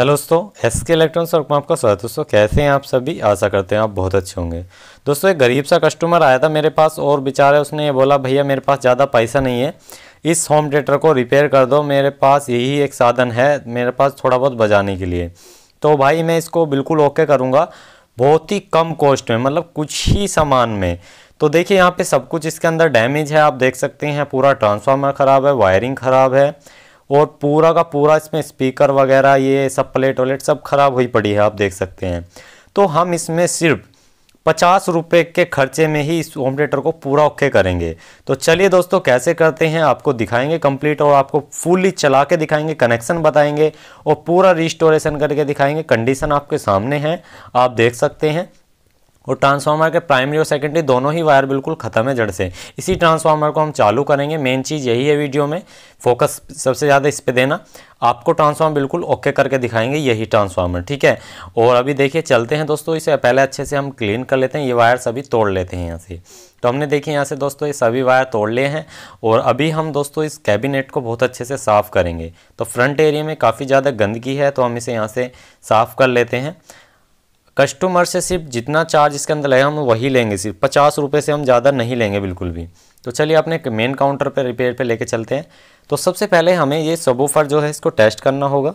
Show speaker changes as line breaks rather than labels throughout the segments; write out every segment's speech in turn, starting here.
hello दोस्तों S के electronics और आपका स्वागत दोस्तों कैसे हैं आप सभी आशा करते हैं आप बहुत अच्छे होंगे दोस्तों एक गरीब सा कस्टमर आया था मेरे पास और बेचारे उसने ये बोला भैया मेरे पास ज़्यादा पैसा नहीं है इस होम थिएटर को रिपेयर कर दो मेरे पास यही एक साधन है मेरे पास थोड़ा बहुत बजाने के लिए तो भाई मैं इसको बिल्कुल ओके करूँगा बहुत ही कम कॉस्ट में मतलब कुछ ही सामान में तो देखिए यहाँ पर सब कुछ इसके अंदर डैमेज है आप देख सकते हैं पूरा ट्रांसफार्मर ख़राब है वायरिंग ख़राब है और पूरा का पूरा इसमें स्पीकर वगैरह ये सब प्लेट वलेट सब ख़राब हुई पड़ी है आप देख सकते हैं तो हम इसमें सिर्फ पचास रुपये के खर्चे में ही इस होम थिएटर को पूरा ओके करेंगे तो चलिए दोस्तों कैसे करते हैं आपको दिखाएंगे कंप्लीट और आपको फुल्ली चला के दिखाएंगे कनेक्शन बताएंगे और पूरा रिस्टोरेशन करके दिखाएंगे कंडीशन आपके सामने है आप देख सकते हैं और ट्रांसफार्मर के प्राइमरी और सेकेंडरी दोनों ही वायर बिल्कुल ख़त्म है जड़ से इसी ट्रांसफार्मर को हम चालू करेंगे मेन चीज़ यही है वीडियो में फोकस सबसे ज़्यादा इस पर देना आपको ट्रांसफार्मर बिल्कुल ओके करके दिखाएंगे यही ट्रांसफार्मर ठीक है और अभी देखिए चलते हैं दोस्तों इसे पहले अच्छे से हम क्लीन कर लेते हैं ये वायर सभी तोड़ लेते हैं यहाँ से तो हमने देखिए यहाँ से दोस्तों ये सभी वायर तोड़ लिए हैं और अभी हम दोस्तों इस कैबिनेट को बहुत अच्छे से साफ़ करेंगे तो फ्रंट एरिया में काफ़ी ज़्यादा गंदगी है तो हम इसे यहाँ से साफ़ कर लेते हैं कस्टमर से सिर्फ जितना चार्ज इसके अंदर लगेगा हम वही लेंगे सिर्फ पचास रुपये से हम ज़्यादा नहीं लेंगे बिल्कुल भी तो चलिए अपने मेन काउंटर पर रिपेयर पर लेके चलते हैं तो सबसे पहले हमें ये सबोफर जो है इसको टेस्ट करना होगा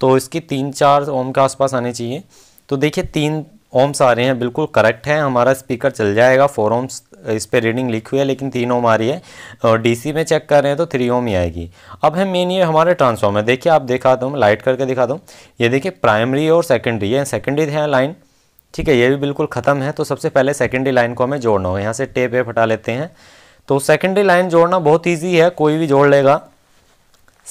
तो इसकी तीन चार ओम के आसपास आने चाहिए तो देखिए तीन ओम्स आ रहे हैं बिल्कुल करेक्ट है हमारा स्पीकर चल जाएगा फोर ओम्स इस पर रीडिंग लिखी हुई है लेकिन तीन ओम आ रही है और डीसी में चेक कर रहे हैं तो थ्री ओम ही आएगी अब है मेन ये हमारे ट्रांसफॉर्मर देखिए आप दिखा दो लाइट करके दिखा दो ये देखिए प्राइमरी और सेकेंडरी है सेकेंडरी है लाइन ठीक है ये भी बिल्कुल ख़त्म है तो सबसे पहले सेकेंडरी लाइन को हमें जोड़ना हो यहाँ से टेप वेप हटा लेते हैं तो सेकेंडरी लाइन जोड़ना बहुत ईजी है कोई भी जोड़ लेगा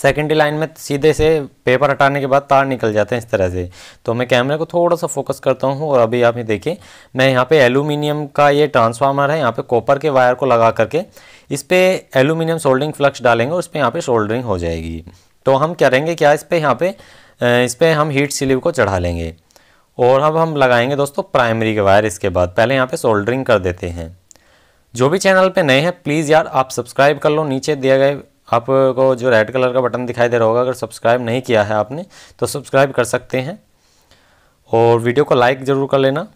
सेकेंडरी लाइन में सीधे से पेपर हटाने के बाद तार निकल जाते हैं इस तरह से तो मैं कैमरे को थोड़ा सा फोकस करता हूँ और अभी आप ये देखिए मैं यहाँ पे एलुमिनियम का ये ट्रांसफार्मर है यहाँ पे कॉपर के वायर को लगा करके इस पर एलुमिनियम सोल्डरिंग फ्लक्स डालेंगे और इस पर यहाँ पर सोल्डरिंग हो जाएगी तो हम करेंगे क्या इस पर यहाँ पर इस पर हम हीट स्लीव को चढ़ा लेंगे और अब हम लगाएंगे दोस्तों प्राइमरी के वायर इसके बाद पहले यहाँ पर सोल्डरिंग कर देते हैं जो भी चैनल पे नए हैं प्लीज़ यार आप सब्सक्राइब कर लो नीचे दिए गए आपको जो रेड कलर का बटन दिखाई दे रहा होगा अगर सब्सक्राइब नहीं किया है आपने तो सब्सक्राइब कर सकते हैं और वीडियो को लाइक ज़रूर कर लेना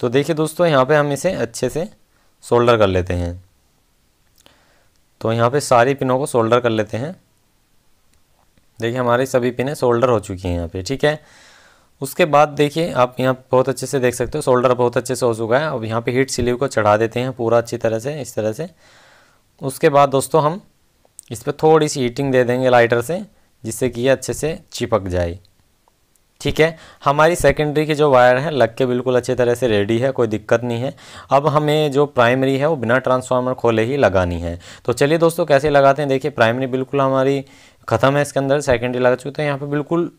तो देखिए दोस्तों यहाँ पे हम इसे अच्छे से सोल्डर कर लेते हैं तो यहाँ पे सारी पिनों को सोल्डर कर लेते हैं देखिए हमारी सभी पिनें सोल्डर हो चुकी हैं यहाँ पे ठीक है उसके बाद देखिए आप यहाँ बहुत अच्छे से देख सकते हो सोल्डर बहुत अच्छे से हो चुका है अब यहाँ पे हीट स्लीव को चढ़ा देते हैं पूरा अच्छी तरह से इस तरह से उसके बाद दोस्तों हम इस पर थोड़ी सी हीटिंग दे देंगे लाइटर से जिससे कि ये अच्छे से चिपक जाए ठीक है हमारी सेकेंडरी की जो वायर है लग के बिल्कुल अच्छे तरह से रेडी है कोई दिक्कत नहीं है अब हमें जो प्राइमरी है वो बिना ट्रांसफार्मर खोले ही लगानी है तो चलिए दोस्तों कैसे लगाते हैं देखिए प्राइमरी बिल्कुल हमारी ख़त्म है इसके अंदर सेकेंडरी लगा चुके तो यहाँ पर बिल्कुल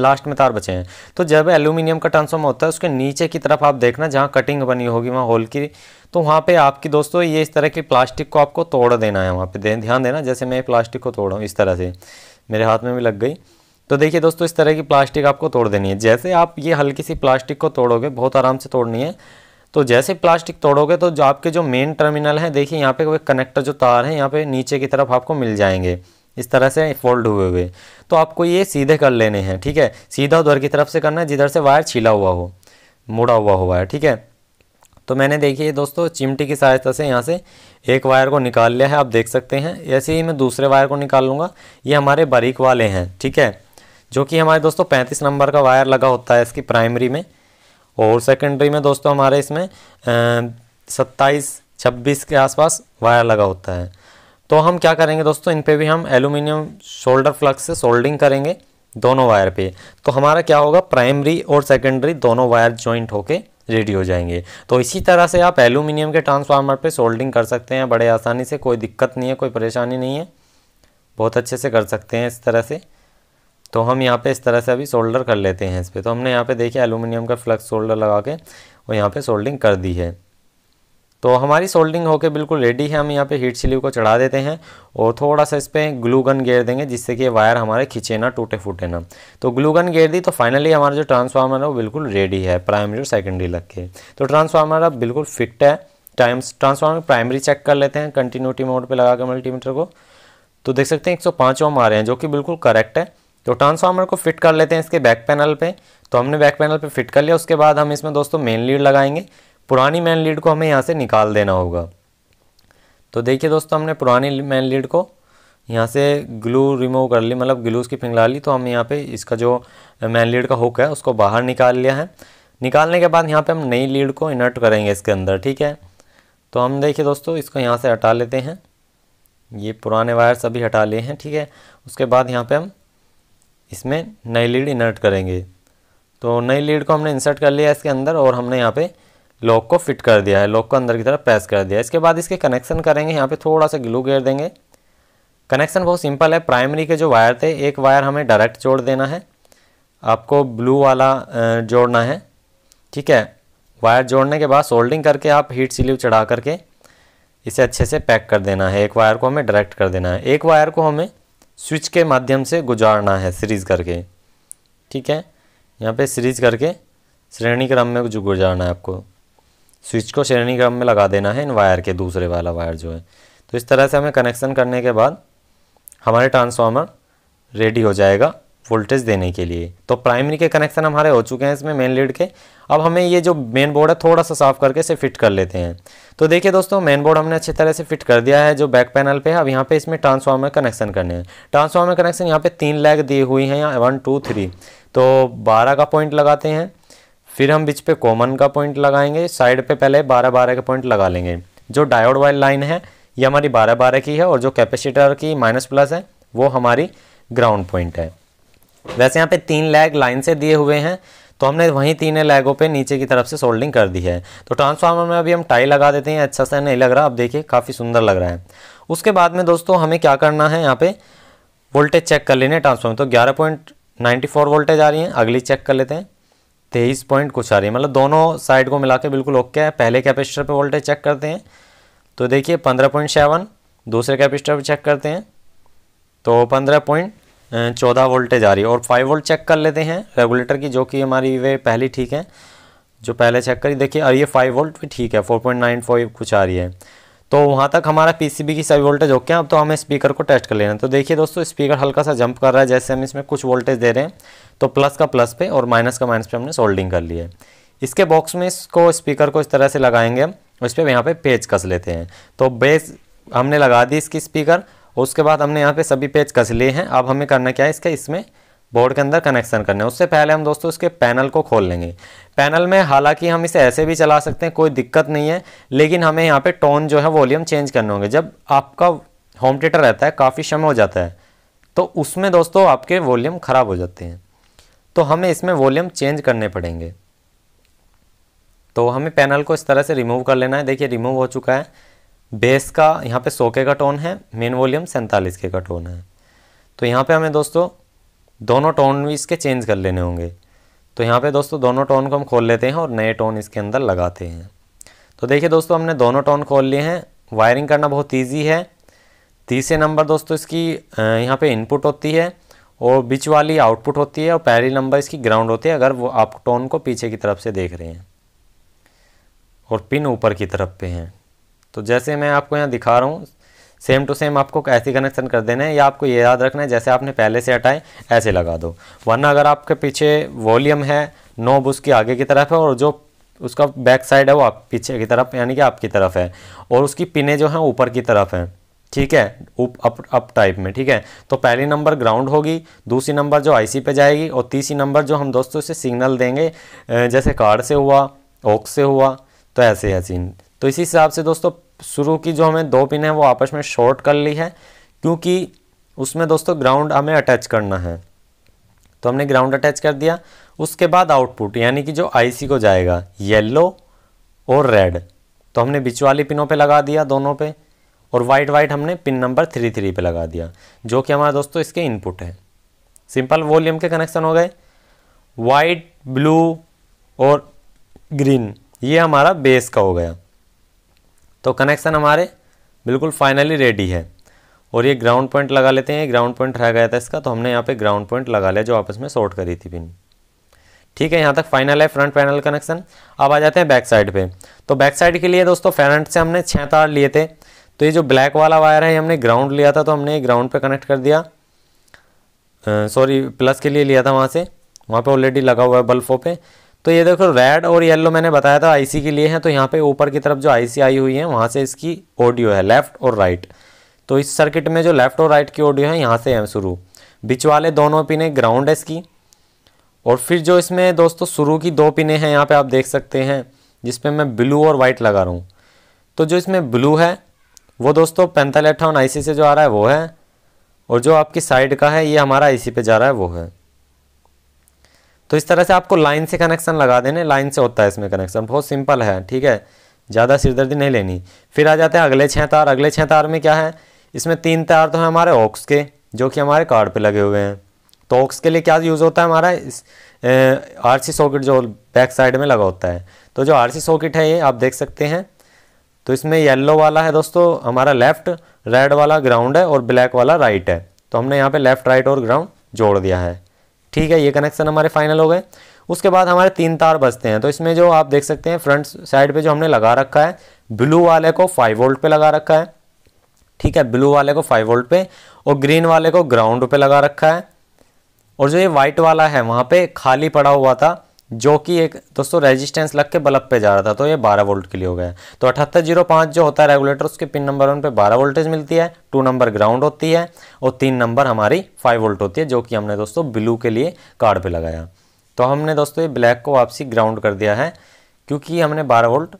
लास्ट में तार बचे हैं तो जब एल्यूमिनियम का ट्रांसफॉर्म होता है उसके नीचे की तरफ आप देखना जहाँ कटिंग बनी होगी वहाँ होल की तो वहाँ पे आपकी दोस्तों ये इस तरह की प्लास्टिक को आपको तोड़ देना है वहाँ पे दे, ध्यान देना जैसे मैं प्लास्टिक को हूँ इस तरह से मेरे हाथ में भी लग गई तो देखिए दोस्तों इस तरह की प्लास्टिक आपको तोड़ देनी है जैसे आप ये हल्की सी प्लास्टिक को तोड़ोगे बहुत आराम से तोड़नी है तो जैसे प्लास्टिक तोड़ोगे तो जो आपके जो मेन टर्मिनल हैं देखिए यहाँ पे कनेक्टर जो तार हैं यहाँ पे नीचे की तरफ आपको मिल जाएंगे इस तरह से फोल्ड हुए हुए तो आपको ये सीधे कर लेने हैं ठीक है सीधा उधर की तरफ से करना है जिधर से वायर छीला हुआ हो मुड़ा हुआ हुआ है ठीक है तो मैंने देखिए दोस्तों चिमटी की सहायता से यहाँ से एक वायर को निकाल लिया है आप देख सकते हैं ऐसे ही मैं दूसरे वायर को निकाल लूँगा ये हमारे बारीक वाले हैं ठीक है जो कि हमारे दोस्तों पैंतीस नंबर का वायर लगा होता है इसकी प्राइमरी में और सेकेंडरी में दोस्तों हमारे इसमें सत्ताईस छब्बीस के आसपास वायर लगा होता है तो हम क्या करेंगे दोस्तों इन पर भी हम एल्यूमिनियम शोल्डर फ्लक्स से सोल्डिंग करेंगे दोनों वायर पे तो हमारा क्या होगा प्राइमरी और सेकेंडरी दोनों वायर ज्वाइंट होके रेडी हो जाएंगे तो इसी तरह से आप एल्यूमिनियम के ट्रांसफार्मर पे सोल्डिंग कर सकते हैं बड़े आसानी से कोई दिक्कत नहीं है कोई परेशानी नहीं है बहुत अच्छे से कर सकते हैं इस तरह से तो हम यहाँ पे इस तरह से अभी सोल्डर कर लेते हैं इस पर तो हमने यहाँ पे देखिए एलुमिनियम का फ्लक्स सोल्डर लगा के और यहाँ पर सोल्डिंग कर दी है तो हमारी सोल्डिंग होकर बिल्कुल रेडी है हम यहाँ पे हीट स्लीव को चढ़ा देते हैं और थोड़ा सा इस पर ग्लू गन गेर देंगे जिससे कि वायर हमारे खींचे ना टूटे फूटे ना तो ग्लू गन गेर दी तो फाइनली हमारा जो ट्रांसफार्मर है वो बिल्कुल रेडी है प्राइमरी और सेकेंडरी लग के तो ट्रांसफार्मर अब बिल्कुल फिट है टाइम्स ट्रांसफार्मर प्राइमरी चेक कर लेते हैं कंटिन्यूटी मोड पर लगा कर मल्टीमीटर को तो देख सकते हैं एक सौ ओम आ रहे हैं जो कि बिल्कुल करेक्ट है तो ट्रांसफार्मर को फिट कर लेते हैं इसके बैक पैनल पर तो हमने बैक पैनल पर फिट कर लिया उसके बाद हम इसमें दोस्तों मेन लीड लगाएंगे पुरानी मैन लीड को हमें यहाँ से निकाल देना होगा तो देखिए दोस्तों हमने पुरानी मैन लीड को यहाँ से ग्लू रिमूव कर ली मतलब ग्लूज की फिंगला ली तो हम यहाँ पे इसका जो मैन लीड का हुक है उसको बाहर निकाल लिया है निकालने के बाद यहाँ पे हम नई लीड को इनर्ट करेंगे इसके अंदर ठीक है तो हम देखिए दोस्तों इसको यहाँ से हटा लेते हैं ये पुराने वायर सभी हटा लिए हैं ठीक है उसके बाद यहाँ पर हम इसमें नई लीड इनर्ट करेंगे तो नई लीड को हमने इंसर्ट कर लिया इसके अंदर और हमने यहाँ पर लॉक को फिट कर दिया है लॉक को अंदर की तरफ प्रेस कर दिया इसके बाद इसके कनेक्शन करेंगे यहाँ पे थोड़ा सा ग्लू घेर देंगे कनेक्शन बहुत सिंपल है प्राइमरी के जो वायर थे एक वायर हमें डायरेक्ट जोड़ देना है आपको ब्लू वाला जोड़ना है ठीक है वायर जोड़ने के बाद सोल्डिंग करके आप हीट स्लीव चढ़ा करके इसे अच्छे से पैक कर देना है एक वायर को हमें डायरेक्ट कर देना है एक वायर को हमें स्विच के माध्यम से गुजारना है सीरीज़ करके ठीक है यहाँ पे सीरीज करके श्रेणी क्रम में जो गुजारना है आपको स्विच को श्रेणी क्रम में लगा देना है इन वायर के दूसरे वाला वायर जो है तो इस तरह से हमें कनेक्शन करने के बाद हमारे ट्रांसफार्मर रेडी हो जाएगा वोल्टेज देने के लिए तो प्राइमरी के कनेक्शन हमारे हो चुके हैं इसमें मेन लीड के अब हमें ये जो मेन बोर्ड है थोड़ा सा साफ करके इसे फिट कर लेते हैं तो देखिए दोस्तों मेन बोर्ड हमने अच्छी तरह से फिट कर दिया है जो बैक पैनल पे है अब यहाँ पे इसमें ट्रांसफार्मर कनेक्शन करने हैं ट्रांसफार्मर कनेक्शन यहाँ पे तीन लैग दी हुई हैं यहाँ वन टू थ्री तो बारह का पॉइंट लगाते हैं फिर हम बीच पे कॉमन का पॉइंट लगाएंगे साइड पे पहले बारह बारह का पॉइंट लगा लेंगे जो डायोड वाइल लाइन है ये हमारी बारह बारह की है और जो कैपेसिटर की माइनस प्लस है वो हमारी ग्राउंड पॉइंट है वैसे यहाँ पे तीन लैग लाइन से दिए हुए हैं तो हमने वहीं तीन लैगों पे नीचे की तरफ से सोल्डिंग कर दी है तो ट्रांसफार्मर में अभी हम टाई लगा देते हैं अच्छा सा नहीं लग रहा आप देखिए काफ़ी सुंदर लग रहा है उसके बाद में दोस्तों हमें क्या करना है यहाँ पे वोल्टेज चेक कर लेने ट्रांसफार्मर तो ग्यारह पॉइंट नाइन्टी फोर वोल्टेज आ रही है अगली चेक कर लेते हैं तेईस पॉइंट कुछ आ रही है मतलब दोनों साइड को मिला के बिल्कुल ओके है पहले कैपेसिटर पे वोल्टेज चेक करते हैं तो देखिए पंद्रह पॉइंट सेवन दूसरे कैपेसिटर पे चेक करते हैं तो पंद्रह पॉइंट चौदह वोल्टेज आ रही है और फाइव वोल्ट चेक कर लेते हैं रेगुलेटर की जो कि हमारी वे पहली ठीक है जो पहले चेक करी देखिए और ये फाइव वोल्ट भी ठीक है फोर पॉइंट नाइन फोर कुछ आ रही है तो वहाँ तक हमारा पीसीबी की सभी वोल्टेज ओके हैं अब तो हमें स्पीकर को टेस्ट कर लेना है तो देखिए दोस्तों स्पीकर हल्का सा जंप कर रहा है जैसे हम इसमें कुछ वोल्टेज दे रहे हैं तो प्लस का प्लस पे और माइनस का माइनस पे हमने सोल्डिंग कर लिया है इसके बॉक्स में इसको स्पीकर को इस तरह से लगाएंगे उस पर यहाँ पे पेज कस लेते हैं तो बेस हमने लगा दी इसकी स्पीकर उसके बाद हमने यहाँ पर सभी पेज कस लिए हैं अब हमें करना क्या है इसका इसमें बोर्ड के अंदर कनेक्शन करना है उससे पहले हम दोस्तों इसके पैनल को खोल लेंगे पैनल में हालांकि हम इसे ऐसे भी चला सकते हैं कोई दिक्कत नहीं है लेकिन हमें यहाँ पे टोन जो है वॉल्यूम चेंज करने होंगे जब आपका होम थिएटर रहता है काफ़ी समय हो जाता है तो उसमें दोस्तों आपके वॉल्यूम ख़राब हो जाते हैं तो हमें इसमें वॉल्यूम चेंज करने पड़ेंगे तो हमें पैनल को इस तरह से रिमूव कर लेना है देखिए रिमूव हो चुका है बेस का यहाँ पे सोके का टोन है मेन वॉल्यूम सैंतालीस के का टोन है तो यहाँ पे हमें दोस्तों दोनों टोन भी इसके चेंज कर लेने होंगे तो यहाँ पे दोस्तों दोनों टोन को हम खोल लेते हैं और नए टोन इसके अंदर लगाते हैं तो देखिए दोस्तों हमने दोनों टोन खोल लिए हैं वायरिंग करना बहुत ईजी है तीसरे नंबर दोस्तों इसकी यहाँ पे इनपुट होती है और बीच वाली आउटपुट होती है और पहली नंबर इसकी ग्राउंड होती है अगर वो आप टोन को पीछे की तरफ से देख रहे हैं और पिन ऊपर की तरफ पे हैं तो जैसे मैं आपको यहाँ दिखा रहा हूँ सेम टू सेम आपको ऐसे कनेक्शन कर देना है या आपको ये याद रखना है जैसे आपने पहले से हटाए ऐसे लगा दो वरना अगर आपके पीछे वॉल्यूम है नोब उसकी आगे की तरफ है और जो उसका बैक साइड है वो आप पीछे की तरफ यानी कि आपकी तरफ है और उसकी पिने जो हैं ऊपर की तरफ हैं ठीक है उप अप अप टाइप में ठीक है तो पहली नंबर ग्राउंड होगी दूसरी नंबर जो आईसी पे जाएगी और तीसरी नंबर जो हम दोस्तों से सिग्नल देंगे जैसे कार्ड से हुआ ओक से हुआ तो ऐसे है सीन तो इसी हिसाब से दोस्तों शुरू की जो हमें दो पिन है वो आपस में शॉर्ट कर ली है क्योंकि उसमें दोस्तों ग्राउंड हमें अटैच करना है तो हमने ग्राउंड अटैच कर दिया उसके बाद आउटपुट यानी कि जो आईसी को जाएगा येलो और रेड तो हमने बीच वाली पिनों पे लगा दिया दोनों पे और वाइट वाइट हमने पिन नंबर थ्री थ्री पे लगा दिया जो कि हमारे दोस्तों इसके इनपुट है सिंपल वॉल्यूम के कनेक्शन हो गए वाइट ब्लू और ग्रीन ये हमारा बेस का हो गया तो कनेक्शन हमारे बिल्कुल फाइनली रेडी है और ये ग्राउंड पॉइंट लगा लेते हैं ग्राउंड पॉइंट रह गया था इसका तो हमने यहाँ पे ग्राउंड पॉइंट लगा लिया जो आपस में शॉर्ट करी थी पिन ठीक है यहाँ तक फाइनल है फ्रंट पैनल कनेक्शन अब आ जाते हैं बैक साइड पे तो बैक साइड के लिए दोस्तों फ्रंट से हमने छः तार लिए थे तो ये जो ब्लैक वाला वायर है हमने ग्राउंड लिया था तो हमने ग्राउंड पर कनेक्ट कर दिया सॉरी प्लस के लिए लिया था वहाँ से वहाँ पर ऑलरेडी लगा हुआ है बल्फों पर तो ये देखो रेड और येलो मैंने बताया था आईसी के लिए हैं तो यहाँ पे ऊपर की तरफ जो आईसी आई हुई है वहाँ से इसकी ऑडियो है लेफ्ट और राइट तो इस सर्किट में जो लेफ्ट और राइट की ऑडियो है यहाँ से है शुरू बिच वाले दोनों पिने ग्राउंड है इसकी और फिर जो इसमें दोस्तों शुरू की दो पिने हैं यहाँ पर आप देख सकते हैं जिसपे मैं ब्लू और वाइट लगा रहा हूँ तो जो इसमें ब्लू है वो दोस्तों पैंतालीस अट्ठावन आई से जो आ रहा है वो है और जो आपकी साइड का है ये हमारा आई पे जा रहा है वो है तो इस तरह से आपको लाइन से कनेक्शन लगा देने लाइन से होता है इसमें कनेक्शन बहुत सिंपल है ठीक है ज़्यादा सिरदर्दी नहीं लेनी फिर आ जाते हैं अगले छः तार अगले छः तार में क्या है इसमें तीन तार तो हैं हमारे ऑक्स के जो कि हमारे कार्ड पर लगे हुए हैं तो ऑक्स के लिए क्या यूज़ होता है हमारा इस आर सी सॉकेट जो बैक साइड में लगा होता है तो जो आर सी सॉकेट है ये आप देख सकते हैं तो इसमें येलो वाला है दोस्तों हमारा लेफ्ट रेड वाला ग्राउंड है और ब्लैक वाला राइट है तो हमने यहाँ पे लेफ्ट राइट और ग्राउंड जोड़ दिया है ठीक है ये कनेक्शन हमारे फाइनल हो गए उसके बाद हमारे तीन तार बचते हैं तो इसमें जो आप देख सकते हैं फ्रंट साइड पे जो हमने लगा रखा है ब्लू वाले को फाइव वोल्ट पे लगा रखा है ठीक है ब्लू वाले को फाइव वोल्ट पे और ग्रीन वाले को ग्राउंड पे लगा रखा है और जो ये वाइट वाला है वहाँ पे खाली पड़ा हुआ था जो कि एक दोस्तों रेजिस्टेंस लग के बल्ब पे जा रहा था तो ये 12 वोल्ट के लिए हो गया तो अठहत्तर जीरो पाँच जो होता है रेगुलेटर उसके पिन नंबर वन पे 12 वोल्टेज मिलती है टू नंबर ग्राउंड होती है और तीन नंबर हमारी 5 वोल्ट होती है जो कि हमने दोस्तों ब्लू के लिए कार्ड पर लगाया तो हमने दोस्तों ये ब्लैक को वापसी ग्राउंड कर दिया है क्योंकि हमने बारह वोल्ट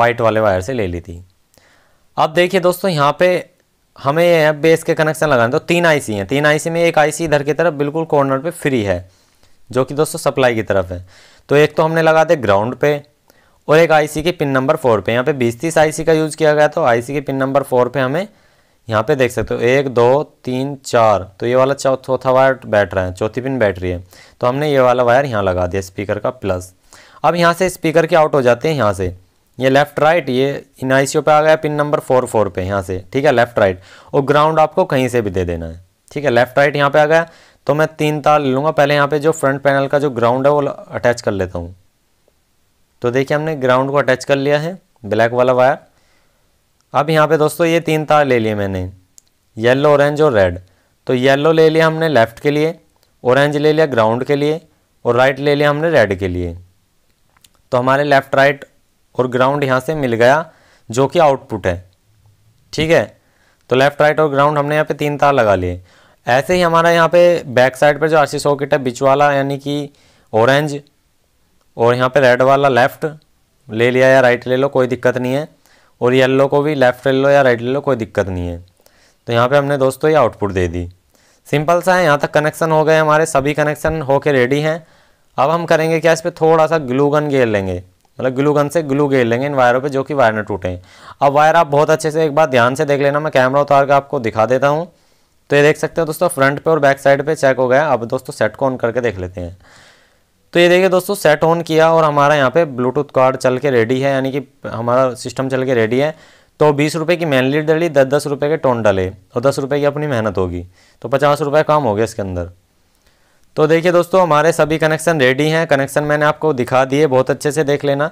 वाइट वाले वायर से ले ली थी अब देखिए दोस्तों यहाँ पर हमें बेस के कनेक्शन लगाने तो तीन आई हैं तीन आई में एक आई इधर की तरफ बिल्कुल कॉर्नर पर फ्री है जो कि दोस्तों सप्लाई की तरफ है तो एक तो हमने लगा दे ग्राउंड पे और एक आईसी के पिन नंबर फोर पे यहाँ पे बीस तीस आईसी का यूज़ किया गया तो आईसी के पिन नंबर फोर पे हमें यहाँ पे देख सकते हो एक दो तीन चार तो ये वाला चौथा वायर बैठ रहा है चौथी पिन बैटरी है तो हमने ये वाला वायर यहाँ लगा दिया स्पीकर का प्लस अब यहाँ से स्पीकर के आउट हो जाते हैं यहाँ से ये लेफ्ट राइट ये इन आई पे आ गया पिन नंबर फोर फोर पे यहाँ से ठीक है लेफ्ट राइट और ग्राउंड आपको कहीं से भी दे देना है ठीक है लेफ्ट राइट यहाँ पे आ गया तो मैं तीन तार ले लूँगा पहले यहाँ पे जो फ्रंट पैनल का जो ग्राउंड है वो अटैच कर लेता हूँ तो देखिए हमने ग्राउंड को अटैच कर लिया है ब्लैक वाला वायर अब यहाँ पे दोस्तों ये तीन तार ले लिए मैंने येलो ऑरेंज और रेड तो येलो ले लिया हमने लेफ़्ट के लिए ऑरेंज ले लिया ग्राउंड के लिए और राइट ले लिया हमने रेड के लिए तो हमारे लेफ़्ट राइट और ग्राउंड यहाँ से मिल गया जो कि आउटपुट है ठीक है तो लेफ़्ट राइट और ग्राउंड हमने यहाँ पे तीन तार लगा लिए ऐसे ही हमारा यहाँ पे बैक साइड पर जो आर सी सॉकेट है बिच वाला यानी कि ऑरेंज और यहाँ पे रेड वाला लेफ्ट ले लिया या राइट ले लो कोई दिक्कत नहीं है और येल्लो को भी लेफ्ट ले लो या राइट ले लो कोई दिक्कत नहीं है तो यहाँ पे हमने दोस्तों ये आउटपुट दे दी सिंपल सा है यहाँ तक कनेक्शन हो गए हमारे सभी कनेक्शन होके रेडी हैं अब हम करेंगे क्या इस पर थोड़ा सा ग्लू गन घेर लेंगे मतलब ग्लू गन से ग्लू घेर लेंगे इन वायरों पे जो कि वायर न टूटें अब वायर आप बहुत अच्छे से एक बार ध्यान से देख लेना मैं कैमरा उतार कर आपको दिखा देता हूँ तो ये देख सकते हो दोस्तों फ्रंट पे और बैक साइड पे चेक हो गया अब दोस्तों सेट को ऑन करके देख लेते हैं तो ये देखिए दोस्तों सेट ऑन किया और हमारा यहाँ पे ब्लूटूथ कार्ड चल के रेडी है यानी कि हमारा सिस्टम चल के रेडी है तो बीस रुपये की मैन लीड डली दस दस रुपये के टोन डले और दस रुपये की अपनी मेहनत होगी तो पचास रुपये काम हो गया इसके अंदर तो देखिए दोस्तों हमारे सभी कनेक्शन रेडी हैं कनेक्शन मैंने आपको दिखा दिए बहुत अच्छे से देख लेना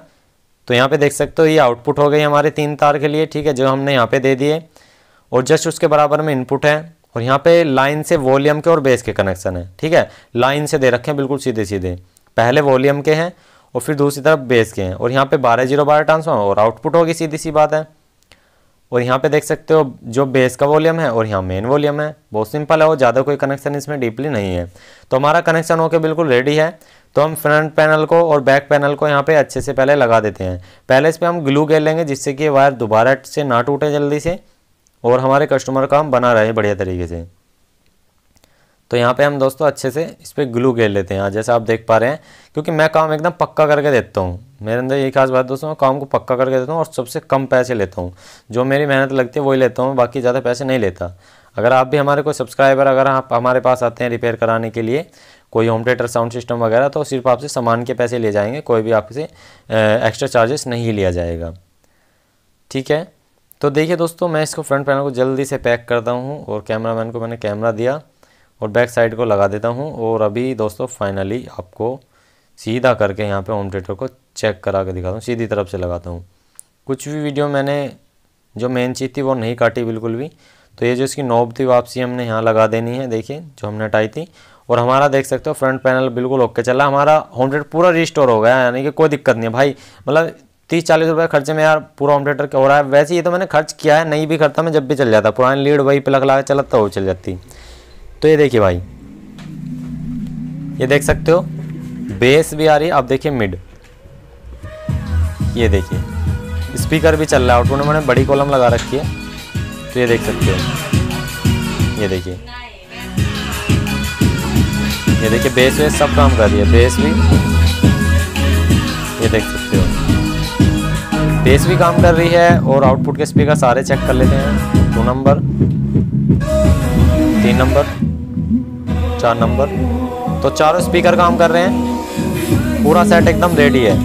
तो यहाँ पे देख सकते हो ये आउटपुट हो गई हमारे तीन तार के लिए ठीक है जो हमने यहाँ पे दे दिए और जस्ट उसके बराबर में इनपुट है और यहाँ पे लाइन से वॉल्यूम के और बेस के कनेक्शन है ठीक है लाइन से दे रखे हैं बिल्कुल सीधे सीधे पहले वॉल्यूम के हैं और फिर दूसरी तरफ बेस के हैं और यहाँ पे बारह जीरो बारह ट्रांसफॉर्म और आउटपुट होगी सीधी सी बात है और यहाँ पे देख सकते हो जो बेस का वॉल्यूम है और यहाँ मेन वॉल्यूम है बहुत सिंपल है और ज़्यादा कोई कनेक्शन इसमें डीपली नहीं है तो हमारा कनेक्शन होकर बिल्कुल रेडी है तो हम फ्रंट पैनल को और बैक पैनल को यहाँ पे अच्छे से पहले लगा देते हैं पहले इस पर हम ग्लू गेर लेंगे जिससे कि वायर दोबारा से ना टूटे जल्दी से और हमारे कस्टमर का हम बना रहे हैं बढ़िया तरीके से तो यहाँ पे हम दोस्तों अच्छे से इस पर ग्लू घेर लेते हैं हाँ, जैसे आप देख पा रहे हैं क्योंकि मैं काम एकदम पक्का करके देता हूँ मेरे अंदर यही खास बात दोस्तों मैं काम को पक्का करके देता हूँ और सबसे कम पैसे लेता हूँ जो मेरी मेहनत लगती है वही लेता हूँ बाकी ज़्यादा पैसे नहीं लेता अगर आप भी हमारे कोई सब्सक्राइबर अगर आप हमारे पास आते हैं रिपेयर कराने के लिए कोई होम थिएटर साउंड सिस्टम वगैरह तो सिर्फ आपसे सामान के पैसे ले जाएंगे कोई भी आपसे एक्स्ट्रा चार्जेस नहीं लिया जाएगा ठीक है तो देखिए दोस्तों मैं इसको फ्रंट पैनल को जल्दी से पैक करता हूँ और कैमरा मैन को मैंने कैमरा दिया और बैक साइड को लगा देता हूँ और अभी दोस्तों फाइनली आपको सीधा करके यहाँ पे होम थिएटर को चेक करा के दिखाता हूँ सीधी तरफ से लगाता हूँ कुछ भी वीडियो मैंने जो मेन चीज़ थी वो नहीं काटी बिल्कुल भी तो ये जो इसकी नोब थी वापसी हमने यहाँ लगा देनी है देखिए जो हमने हटाई थी और हमारा देख सकते हो फ्रंट पैनल बिल्कुल ओके चला हमारा होम थिएटर पूरा रिस्टोर हो गया यानी कि कोई दिक्कत नहीं है भाई मतलब तीस चालीस रुपये खर्चे में यार पूरा ऑपरेटर हो रहा है वैसे ये तो मैंने खर्च किया है नहीं भी करता मैं जब भी चल जाता पुरानी लीड वही प्लग लगा चलता वो चल जाती तो ये देखिए भाई ये देख सकते हो बेस भी आ रही है अब देखिए मिड ये देखिए स्पीकर भी चल रहा है ऑटो मैंने बड़ी कॉलम लगा रखी है तो ये देख सकते हो ये देखिए ये देखिए बेस वेस सब काम कर रही है बेस भी ये देख सकते हो बेस भी काम कर रही है और आउटपुट के स्पीकर सारे चेक कर लेते हैं दो नंबर तीन नंबर चार नंबर तो चारों स्पीकर काम कर रहे हैं पूरा सेट एकदम रेडी है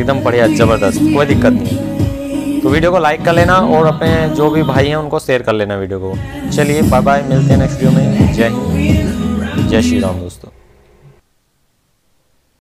एकदम बढ़िया ज़बरदस्त कोई दिक्कत नहीं तो वीडियो को लाइक कर लेना और अपने जो भी भाई हैं उनको शेयर कर लेना वीडियो को चलिए बाय बाय मिलते हैं नेक्स्ट वीडियो में जय हिंद जय श्री राम दोस्तों